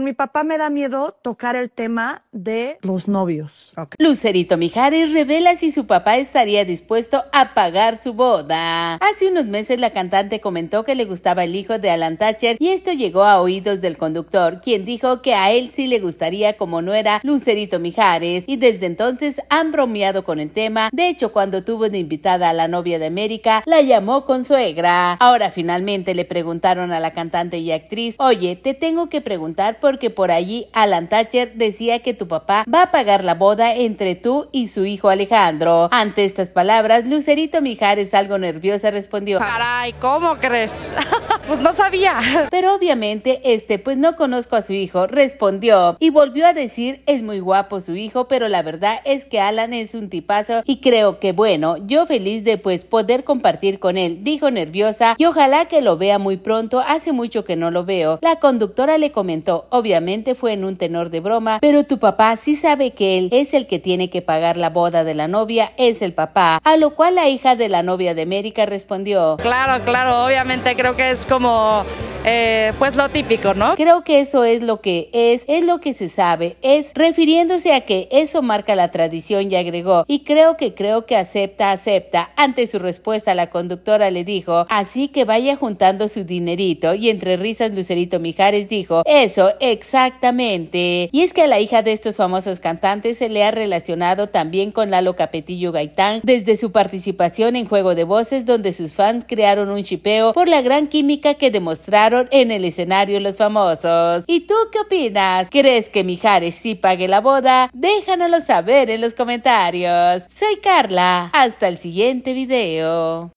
mi papá me da miedo tocar el tema de los novios. Lucerito Mijares revela si su papá estaría dispuesto a pagar su boda. Hace unos meses la cantante comentó que le gustaba el hijo de Alan Thatcher y esto llegó a oídos del conductor, quien dijo que a él sí le gustaría como no era Lucerito Mijares y desde entonces han bromeado con el tema. De hecho, cuando tuvo de invitada a la novia de América, la llamó con suegra. Ahora finalmente le preguntaron a la cantante y actriz, oye, te tengo que preguntar por porque por allí Alan Thatcher decía que tu papá va a pagar la boda entre tú y su hijo Alejandro. Ante estas palabras, Lucerito Mijares, algo nerviosa, respondió: Caray, ¿cómo crees? pues no sabía. Pero obviamente este, pues no conozco a su hijo, respondió. Y volvió a decir, es muy guapo su hijo, pero la verdad es que Alan es un tipazo y creo que bueno, yo feliz de pues poder compartir con él, dijo nerviosa y ojalá que lo vea muy pronto, hace mucho que no lo veo. La conductora le comentó, Obviamente fue en un tenor de broma, pero tu papá sí sabe que él es el que tiene que pagar la boda de la novia, es el papá, a lo cual la hija de la novia de América respondió. Claro, claro, obviamente creo que es como eh, pues lo típico, ¿no? Creo que eso es lo que es, es lo que se sabe, es refiriéndose a que eso marca la tradición y agregó, y creo que creo que acepta, acepta. Ante su respuesta, la conductora le dijo, así que vaya juntando su dinerito, y entre risas Lucerito Mijares dijo, eso, exactamente. Y es que a la hija de estos famosos cantantes se le ha relacionado también con Lalo Capetillo Gaitán desde su participación en Juego de Voces, donde sus fans crearon un chipeo por la gran química que demostraron en el escenario Los Famosos. ¿Y tú qué opinas? ¿Crees que Mijares sí pague la boda? Déjanoslo saber en los comentarios. Soy Carla. Hasta el siguiente video.